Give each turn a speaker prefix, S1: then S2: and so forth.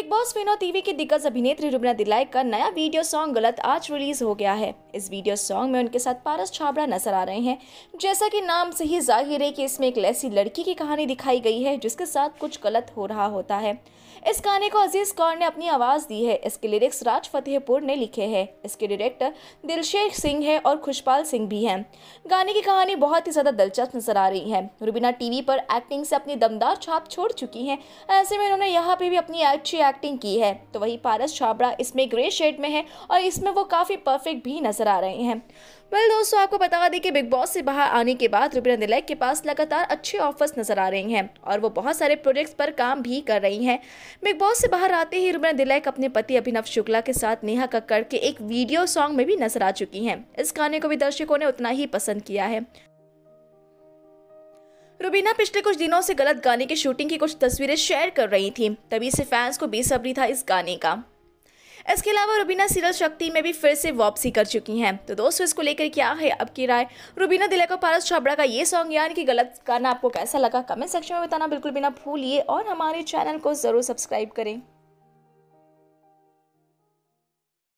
S1: big boss Fino TV के दिग्गज अभिनेत्री रुबना दिलाई का नया वीडियो सॉन्ग गलत आज रिलीज हो गया है इस वीडियो सॉन्ग में उनके साथ पारस छाबड़ा नजर आ रहे हैं जैसा कि नाम से ही जाहिर है कि इसमें एक ऐसी लड़की की कहानी दिखाई गई है जिसके साथ कुछ गलत हो रहा होता है इस गाने को अजीज़ कौर ने अपनी आवाज़ दी है इसके लिरिक्स राज फतेहपुर ने लिखे हैं इसके डायरेक्टर दिलशेख सिंह है और खुशपाल सिंह भी हैं गाने की कहानी बहुत ही ज़्यादा दिलचस्प नजर आ रही है रुबीना टीवी पर एक्टिंग से अपनी दमदार छाप छोड़ चुकी हैं ऐसे में उन्होंने यहाँ पर भी अपनी अच्छी एक्टिंग की है तो वही पारस छाबड़ा इसमें ग्रे शेड में है और इसमें वो काफ़ी परफेक्ट भी नजर नजर आ रहे हैं वेल well, दोस्तों आपको बता दें कि बिग बॉस से बाहर आने के बाद रुपिना दिलैक के पास लगातार अच्छे ऑफर्स नजर आ रहे हैं और वो बहुत सारे प्रोजेक्ट्स पर काम भी कर रही हैं बिग बॉस से बाहर आते ही रुपिना दिलैक अपने पति अभिनव शुक्ला के साथ नेहा कक्कड़ के एक वीडियो सॉन्ग में भी नजर आ चुकी हैं इस गाने को भी दर्शकों ने उतना ही पसंद किया है रुबीना पिछले कुछ दिनों से गलत गाने की शूटिंग की कुछ तस्वीरें शेयर कर रही थी तभी से फैंस को बेसब्री था इस गाने का इसके अलावा रुबीना सीरियल शक्ति में भी फिर से वापसी कर चुकी हैं तो दोस्तों इसको लेकर क्या है अब की राय रुबीना दिलेको पारस छाबड़ा का ये सॉन्ग यानी कि गलत गाना आपको कैसा लगा कमेंट सेक्शन में बताना बिल्कुल भी ना भूलिए और हमारे चैनल को ज़रूर सब्सक्राइब करें